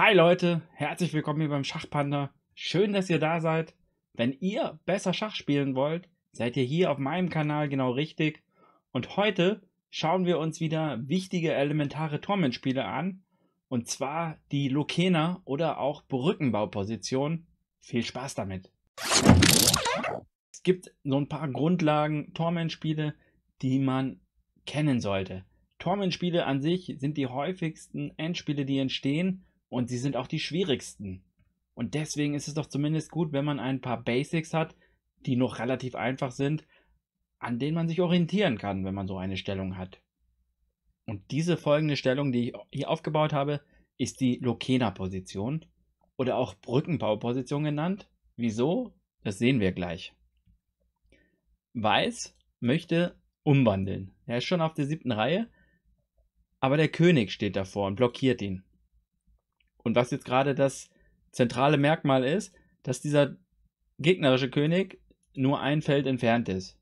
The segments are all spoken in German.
Hi Leute, herzlich willkommen hier beim Schachpanda. Schön, dass ihr da seid. Wenn ihr besser Schach spielen wollt, seid ihr hier auf meinem Kanal genau richtig. Und heute schauen wir uns wieder wichtige elementare Turmendspiele an. Und zwar die Lokena oder auch Brückenbauposition. Viel Spaß damit! Es gibt so ein paar Grundlagen Tormenspiele, die man kennen sollte. Tormenspiele an sich sind die häufigsten Endspiele, die entstehen und sie sind auch die schwierigsten. Und deswegen ist es doch zumindest gut, wenn man ein paar Basics hat, die noch relativ einfach sind, an denen man sich orientieren kann, wenn man so eine Stellung hat. Und diese folgende Stellung, die ich hier aufgebaut habe, ist die Lokena-Position oder auch Brückenbauposition genannt. Wieso? Das sehen wir gleich. Weiß möchte umwandeln. Er ist schon auf der siebten Reihe, aber der König steht davor und blockiert ihn. Und was jetzt gerade das zentrale Merkmal ist, dass dieser gegnerische König nur ein Feld entfernt ist.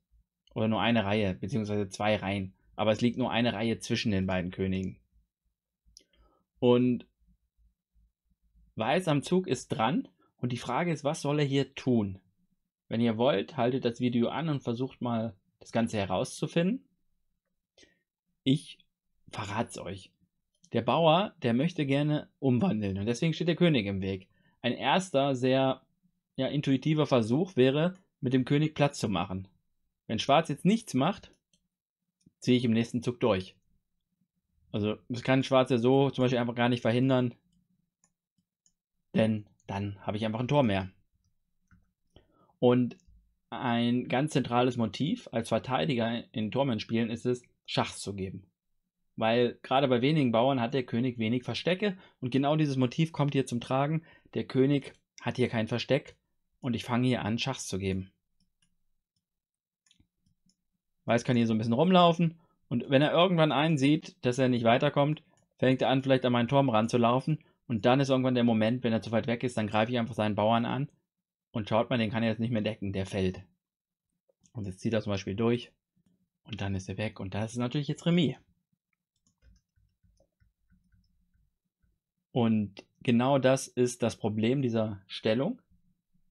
Oder nur eine Reihe, beziehungsweise zwei Reihen. Aber es liegt nur eine Reihe zwischen den beiden Königen. Und Weiß am Zug ist dran. Und die Frage ist, was soll er hier tun? Wenn ihr wollt, haltet das Video an und versucht mal das Ganze herauszufinden. Ich verrate es euch der Bauer, der möchte gerne umwandeln und deswegen steht der König im Weg. Ein erster, sehr ja, intuitiver Versuch wäre, mit dem König Platz zu machen. Wenn Schwarz jetzt nichts macht, ziehe ich im nächsten Zug durch. Also, das kann Schwarz ja so zum Beispiel einfach gar nicht verhindern, denn dann habe ich einfach ein Tor mehr. Und ein ganz zentrales Motiv als Verteidiger in Tormenspielen ist es, Schachs zu geben weil gerade bei wenigen Bauern hat der König wenig Verstecke und genau dieses Motiv kommt hier zum Tragen. Der König hat hier kein Versteck und ich fange hier an, Schachs zu geben. Weiß kann hier so ein bisschen rumlaufen und wenn er irgendwann einsieht, dass er nicht weiterkommt, fängt er an, vielleicht an meinen Turm ranzulaufen und dann ist irgendwann der Moment, wenn er zu weit weg ist, dann greife ich einfach seinen Bauern an und schaut mal, den kann er jetzt nicht mehr decken, der fällt. Und jetzt zieht er zum Beispiel durch und dann ist er weg und das ist natürlich jetzt Remis. Und genau das ist das Problem dieser Stellung,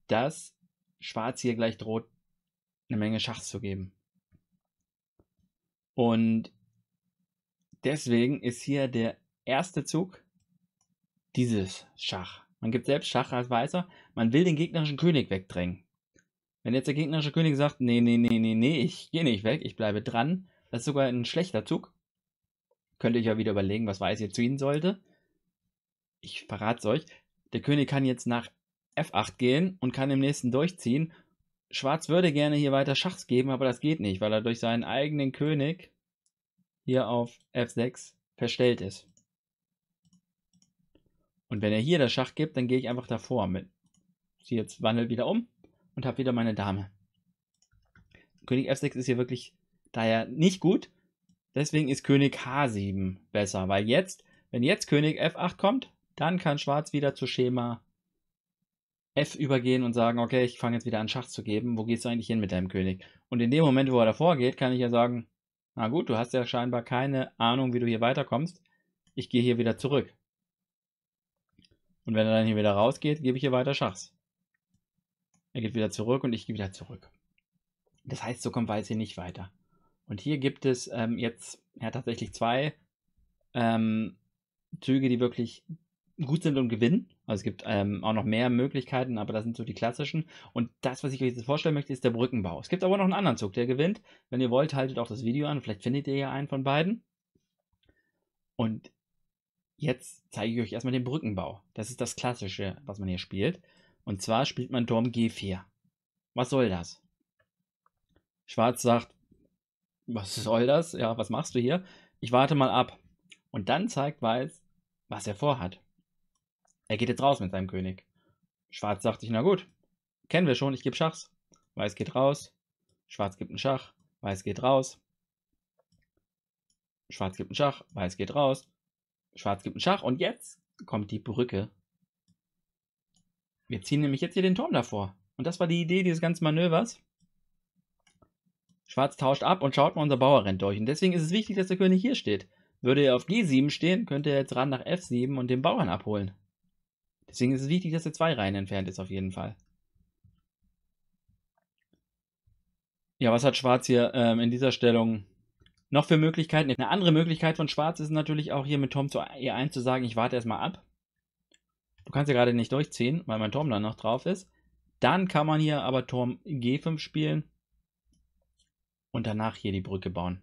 dass Schwarz hier gleich droht, eine Menge Schach zu geben. Und deswegen ist hier der erste Zug dieses Schach. Man gibt selbst Schach als Weißer, man will den gegnerischen König wegdrängen. Wenn jetzt der gegnerische König sagt, nee, nee, nee, nee, nee, ich gehe nicht weg, ich bleibe dran, das ist sogar ein schlechter Zug. Könnt ihr euch ja wieder überlegen, was Weiß hier zu ihnen sollte ich verrate es euch, der König kann jetzt nach F8 gehen und kann im nächsten durchziehen. Schwarz würde gerne hier weiter Schachs geben, aber das geht nicht, weil er durch seinen eigenen König hier auf F6 verstellt ist. Und wenn er hier das Schach gibt, dann gehe ich einfach davor mit. Sie jetzt wandelt wieder um und habe wieder meine Dame. König F6 ist hier wirklich daher nicht gut. Deswegen ist König H7 besser, weil jetzt, wenn jetzt König F8 kommt, dann kann Schwarz wieder zu Schema F übergehen und sagen, okay, ich fange jetzt wieder an Schach zu geben, wo gehst du eigentlich hin mit deinem König? Und in dem Moment, wo er davor geht, kann ich ja sagen, na gut, du hast ja scheinbar keine Ahnung, wie du hier weiterkommst, ich gehe hier wieder zurück. Und wenn er dann hier wieder rausgeht, gebe ich hier weiter Schachs. Er geht wieder zurück und ich gehe wieder zurück. Das heißt, so kommt Weiß hier nicht weiter. Und hier gibt es ähm, jetzt ja, tatsächlich zwei ähm, Züge, die wirklich gut sind und gewinnen. Also es gibt ähm, auch noch mehr Möglichkeiten, aber das sind so die klassischen. Und das, was ich euch jetzt vorstellen möchte, ist der Brückenbau. Es gibt aber noch einen anderen Zug, der gewinnt. Wenn ihr wollt, haltet auch das Video an. Vielleicht findet ihr ja einen von beiden. Und jetzt zeige ich euch erstmal den Brückenbau. Das ist das Klassische, was man hier spielt. Und zwar spielt man Turm G4. Was soll das? Schwarz sagt, was soll das? Ja, was machst du hier? Ich warte mal ab. Und dann zeigt Weiß, was er vorhat. Er geht jetzt raus mit seinem König. Schwarz sagt sich, na gut, kennen wir schon, ich gebe Schachs. Weiß geht raus. Schwarz gibt einen Schach. Weiß geht raus. Schwarz gibt einen Schach. Weiß geht raus. Schwarz gibt einen Schach. Und jetzt kommt die Brücke. Wir ziehen nämlich jetzt hier den Turm davor. Und das war die Idee dieses ganzen Manövers. Schwarz tauscht ab und schaut mal, unser Bauer rennt durch. Und deswegen ist es wichtig, dass der König hier steht. Würde er auf G7 stehen, könnte er jetzt ran nach F7 und den Bauern abholen. Deswegen ist es wichtig, dass er zwei Reihen entfernt ist, auf jeden Fall. Ja, was hat Schwarz hier ähm, in dieser Stellung noch für Möglichkeiten? Eine andere Möglichkeit von Schwarz ist natürlich auch hier mit Turm zu E1 zu sagen, ich warte erstmal ab. Du kannst ja gerade nicht durchziehen, weil mein Turm dann noch drauf ist. Dann kann man hier aber Turm G5 spielen und danach hier die Brücke bauen.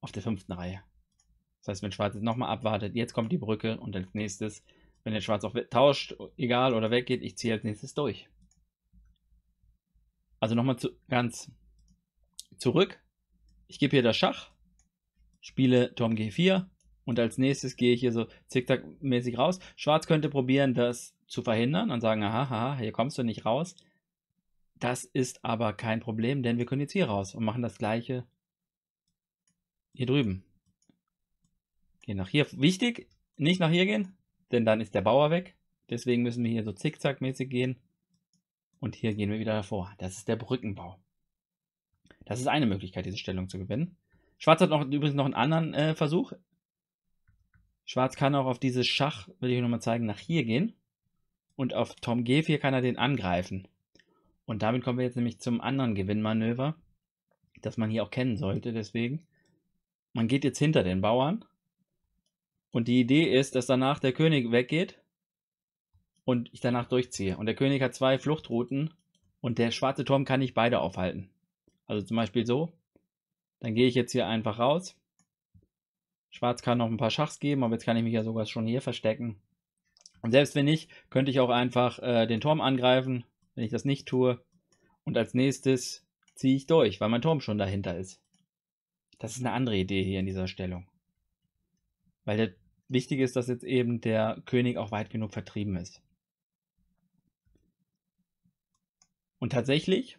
Auf der fünften Reihe. Das heißt, wenn Schwarz jetzt nochmal abwartet, jetzt kommt die Brücke und als nächstes wenn der Schwarz auch tauscht, egal oder weggeht, ich ziehe als nächstes durch. Also nochmal zu, ganz zurück. Ich gebe hier das Schach, spiele Turm G4 und als nächstes gehe ich hier so zickzackmäßig raus. Schwarz könnte probieren, das zu verhindern und sagen, aha, aha, hier kommst du nicht raus. Das ist aber kein Problem, denn wir können jetzt hier raus und machen das gleiche hier drüben. Gehen nach hier. Wichtig, nicht nach hier gehen, denn dann ist der Bauer weg. Deswegen müssen wir hier so zickzackmäßig gehen. Und hier gehen wir wieder davor. Das ist der Brückenbau. Das ist eine Möglichkeit, diese Stellung zu gewinnen. Schwarz hat noch, übrigens noch einen anderen äh, Versuch. Schwarz kann auch auf dieses Schach, will ich euch nochmal zeigen, nach hier gehen. Und auf Tom G4 kann er den angreifen. Und damit kommen wir jetzt nämlich zum anderen Gewinnmanöver, das man hier auch kennen sollte. Deswegen, man geht jetzt hinter den Bauern und die Idee ist, dass danach der König weggeht und ich danach durchziehe. Und der König hat zwei Fluchtrouten und der schwarze Turm kann nicht beide aufhalten. Also zum Beispiel so. Dann gehe ich jetzt hier einfach raus. Schwarz kann noch ein paar Schachs geben, aber jetzt kann ich mich ja sogar schon hier verstecken. Und selbst wenn nicht, könnte ich auch einfach äh, den Turm angreifen, wenn ich das nicht tue. Und als nächstes ziehe ich durch, weil mein Turm schon dahinter ist. Das ist eine andere Idee hier in dieser Stellung. Weil der Wichtig ist, dass jetzt eben der König auch weit genug vertrieben ist. Und tatsächlich,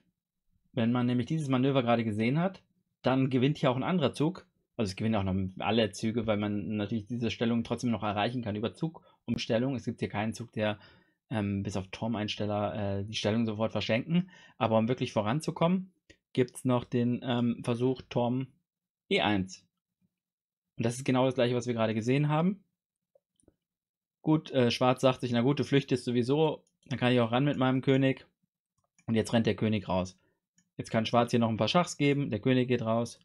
wenn man nämlich dieses Manöver gerade gesehen hat, dann gewinnt hier auch ein anderer Zug. Also es gewinnen auch noch alle Züge, weil man natürlich diese Stellung trotzdem noch erreichen kann über Zugumstellung. Es gibt hier keinen Zug, der ähm, bis auf Turmeinsteller äh, die Stellung sofort verschenken. Aber um wirklich voranzukommen, gibt es noch den ähm, Versuch Turm E1. Und das ist genau das gleiche, was wir gerade gesehen haben. Gut, äh, Schwarz sagt sich, na gut, du flüchtest sowieso, dann kann ich auch ran mit meinem König. Und jetzt rennt der König raus. Jetzt kann Schwarz hier noch ein paar Schachs geben, der König geht raus.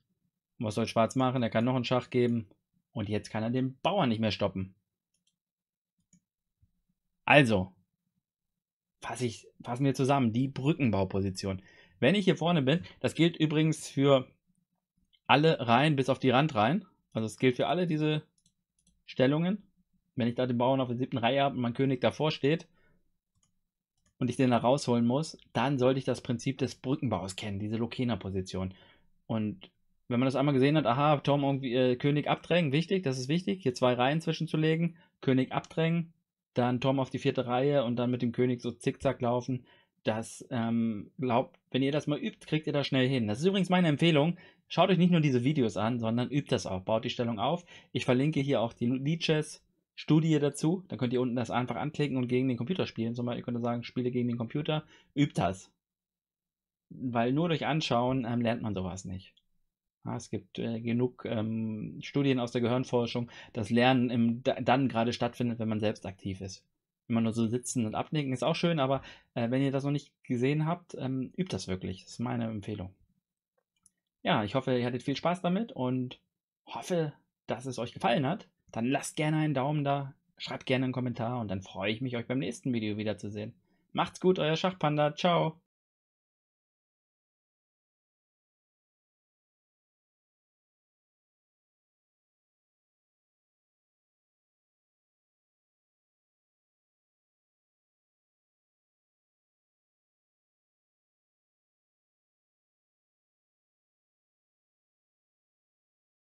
Und was soll Schwarz machen? Er kann noch einen Schach geben. Und jetzt kann er den Bauern nicht mehr stoppen. Also, fasse ich, fassen wir zusammen, die Brückenbauposition. Wenn ich hier vorne bin, das gilt übrigens für alle Reihen bis auf die Randreihen. Also es gilt für alle diese Stellungen. Wenn ich da den Bauern auf der siebten Reihe habe und mein König davor steht und ich den da rausholen muss, dann sollte ich das Prinzip des Brückenbaus kennen, diese Lokena-Position. Und wenn man das einmal gesehen hat, aha, Turm irgendwie äh, König abdrängen, wichtig, das ist wichtig, hier zwei Reihen zwischenzulegen, König abdrängen, dann Turm auf die vierte Reihe und dann mit dem König so zickzack laufen. Das ähm, glaubt, wenn ihr das mal übt, kriegt ihr das schnell hin. Das ist übrigens meine Empfehlung. Schaut euch nicht nur diese Videos an, sondern übt das auch. Baut die Stellung auf. Ich verlinke hier auch die Leeches Studie dazu. Dann könnt ihr unten das einfach anklicken und gegen den Computer spielen. Zum Beispiel könnt ihr sagen, spiele gegen den Computer, übt das. Weil nur durch Anschauen ähm, lernt man sowas nicht. Ja, es gibt äh, genug ähm, Studien aus der Gehirnforschung, dass Lernen im, dann gerade stattfindet, wenn man selbst aktiv ist. Immer nur so sitzen und abnicken ist auch schön, aber äh, wenn ihr das noch nicht gesehen habt, ähm, übt das wirklich. Das ist meine Empfehlung. Ja, ich hoffe, ihr hattet viel Spaß damit und hoffe, dass es euch gefallen hat dann lasst gerne einen Daumen da, schreibt gerne einen Kommentar und dann freue ich mich, euch beim nächsten Video wiederzusehen. Macht's gut, euer Schachpanda. Ciao.